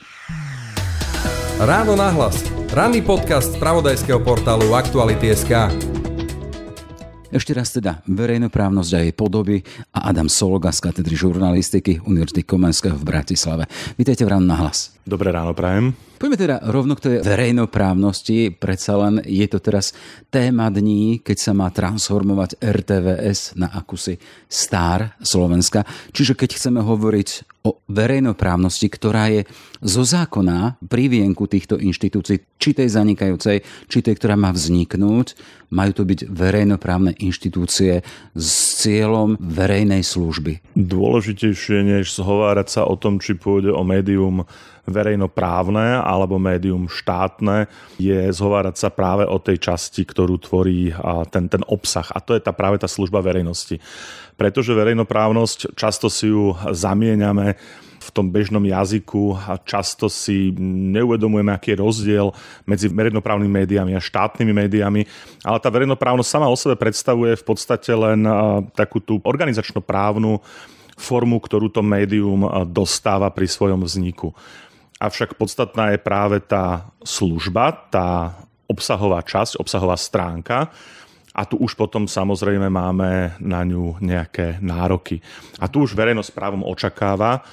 Ráno na hlas. Ranný podcast z pravodajského portálu Aktuality.sk. Ešte raz teda verejnoprávnosť a jej podoby a Adam Solga z katedry žurnalistiky Univerzity Komenského v Bratislave. Vítejte v ráno na hlas. Dobré ráno, prajem. Poďme teda rovno k tej verejnoprávnosti. Predsa len je to teraz téma dní, keď sa má transformovať RTVS na akúsi star Slovenska. Čiže keď chceme hovoriť o verejnoprávnosti, ktorá je zo zákona pri vienku týchto inštitúcií, či tej zanikajúcej, či tej, ktorá má vzniknúť. Majú to byť verejnoprávne inštitúcie s cieľom verejnej služby. Dôležitejšie, než zhovárať sa o tom, či pôjde o médium verejnoprávne alebo médium štátne je zhovárať sa práve o tej časti, ktorú tvorí ten, ten obsah. A to je tá, práve tá služba verejnosti. Pretože verejnoprávnosť, často si ju zamieňame v tom bežnom jazyku a často si neuvedomujeme, aký je rozdiel medzi verejnoprávnymi médiami a štátnymi médiami, ale tá verejnoprávnosť sama o sebe predstavuje v podstate len takú tú organizačno-právnu formu, ktorú to médium dostáva pri svojom vzniku avšak podstatná je práve tá služba, tá obsahová časť, obsahová stránka, a tu už potom samozrejme máme na ňu nejaké nároky. A tu už verejnosť právom očakáva,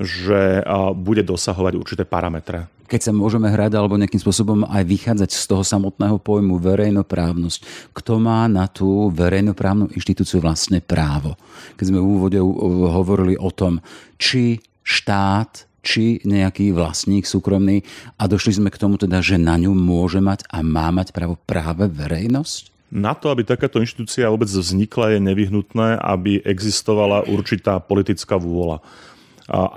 že bude dosahovať určité parametre. Keď sa môžeme hrať alebo nejakým spôsobom aj vychádzať z toho samotného pojmu verejnoprávnosť, kto má na tú verejnoprávnu inštitúciu vlastne právo? Keď sme v úvode hovorili o tom, či štát či nejaký vlastník súkromný a došli sme k tomu teda, že na ňu môže mať a má mať právo práve verejnosť? Na to, aby takáto inštitúcia vôbec vznikla, je nevyhnutné, aby existovala určitá politická vôľa.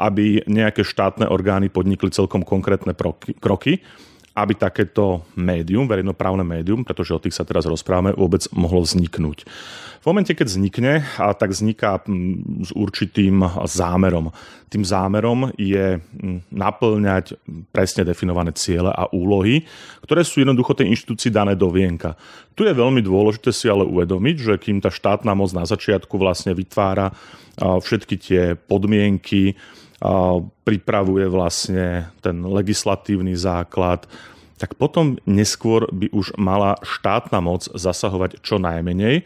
Aby nejaké štátne orgány podnikli celkom konkrétne kroky aby takéto médium, verejnoprávne médium, pretože o tých sa teraz rozprávame, vôbec mohlo vzniknúť. V momente, keď vznikne, a tak vzniká s určitým zámerom. Tým zámerom je naplňať presne definované ciele a úlohy, ktoré sú jednoducho tej inštitúcii dané do vienka. Tu je veľmi dôležité si ale uvedomiť, že kým tá štátna moc na začiatku vlastne vytvára všetky tie podmienky, pripravuje vlastne ten legislatívny základ, tak potom neskôr by už mala štátna moc zasahovať čo najmenej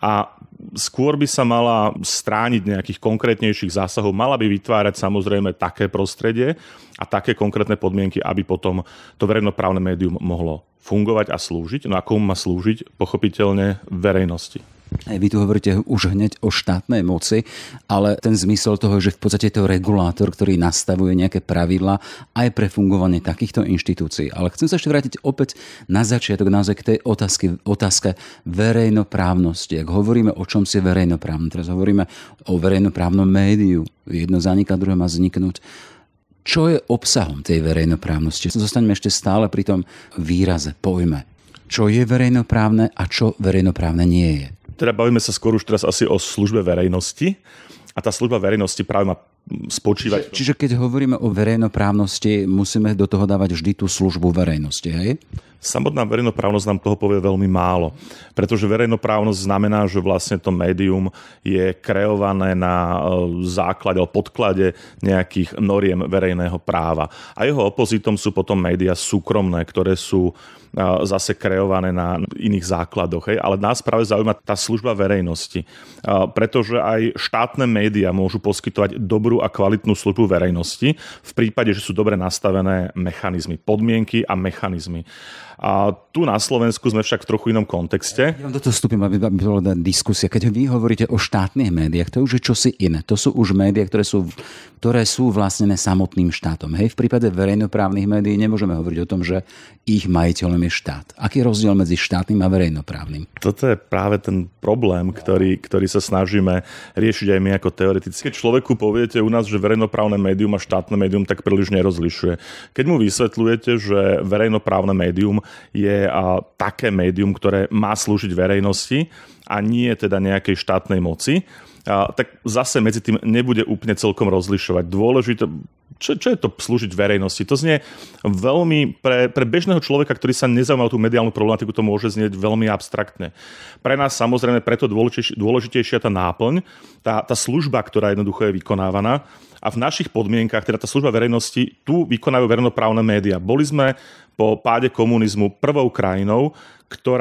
a skôr by sa mala strániť nejakých konkrétnejších zásahov, mala by vytvárať samozrejme také prostredie a také konkrétne podmienky, aby potom to verejnoprávne médium mohlo fungovať a slúžiť. No a komu má slúžiť? Pochopiteľne verejnosti. Aj vy tu hovoríte už hneď o štátnej moci, ale ten zmysel toho, že v podstate to regulátor, ktorý nastavuje nejaké pravidla aj pre fungovanie takýchto inštitúcií. Ale chcem sa ešte vrátiť opäť na začiatok naozaj k tej otázke, otázke verejnoprávnosti. Ak hovoríme o čom si verejnoprávne, teraz hovoríme o verejnoprávnom médiu. Jedno zaniká, druhé má vzniknúť čo je obsahom tej verejnoprávnosti. Zostaňme ešte stále pri tom výraze, pojme. Čo je verejnoprávne a čo verejnoprávne nie je teda bavíme sa skôr už teraz asi o službe verejnosti. A tá služba verejnosti práve má spočívať... Čiže, čiže keď hovoríme o verejnoprávnosti, musíme do toho dávať vždy tú službu verejnosti, hej? Samotná verejnoprávnosť nám toho povie veľmi málo, pretože verejnoprávnosť znamená, že vlastne to médium je kreované na e, základe alebo podklade nejakých noriem verejného práva. A jeho opozitom sú potom médiá súkromné, ktoré sú e, zase kreované na iných základoch. Hej. Ale nás práve zaujíma tá služba verejnosti, e, pretože aj štátne médiá môžu poskytovať dobrú a kvalitnú službu verejnosti v prípade, že sú dobre nastavené mechanizmy, podmienky a mechanizmy. A tu na Slovensku sme však v trochu inom kontexte. Ja do toho vstúpim, aby bola diskusia. Keď vy hovoríte o štátnych médiách, to už je čosi iné. To sú už médiá, ktoré sú, ktoré sú vlastnené samotným štátom. Hej, v prípade verejnoprávnych médií nemôžeme hovoriť o tom, že ich majiteľom je štát. Aký je rozdiel medzi štátnym a verejnoprávnym? Toto je práve ten problém, ktorý, ktorý sa snažíme riešiť aj my ako teoretici. Keď človeku poviete u nás, že verejnoprávne médium a štátne médium, tak príliš nerozlišuje. Keď mu vysvetľujete, že verejnoprávne médium je také médium, ktoré má slúžiť verejnosti a nie teda nejakej štátnej moci, tak zase medzi tým nebude úplne celkom rozlišovať. Dôležité, čo, čo je to slúžiť verejnosti? To znie veľmi, pre, pre bežného človeka, ktorý sa nezaujíma o tú mediálnu problematiku, to môže znieť veľmi abstraktne. Pre nás samozrejme preto dôležitejšia, dôležitejšia tá náplň, tá, tá služba, ktorá jednoducho je vykonávaná. A v našich podmienkach, teda tá služba verejnosti, tu vykonajú verejnoprávne médiá. Boli sme po páde komunizmu prvou krajinou, ktorá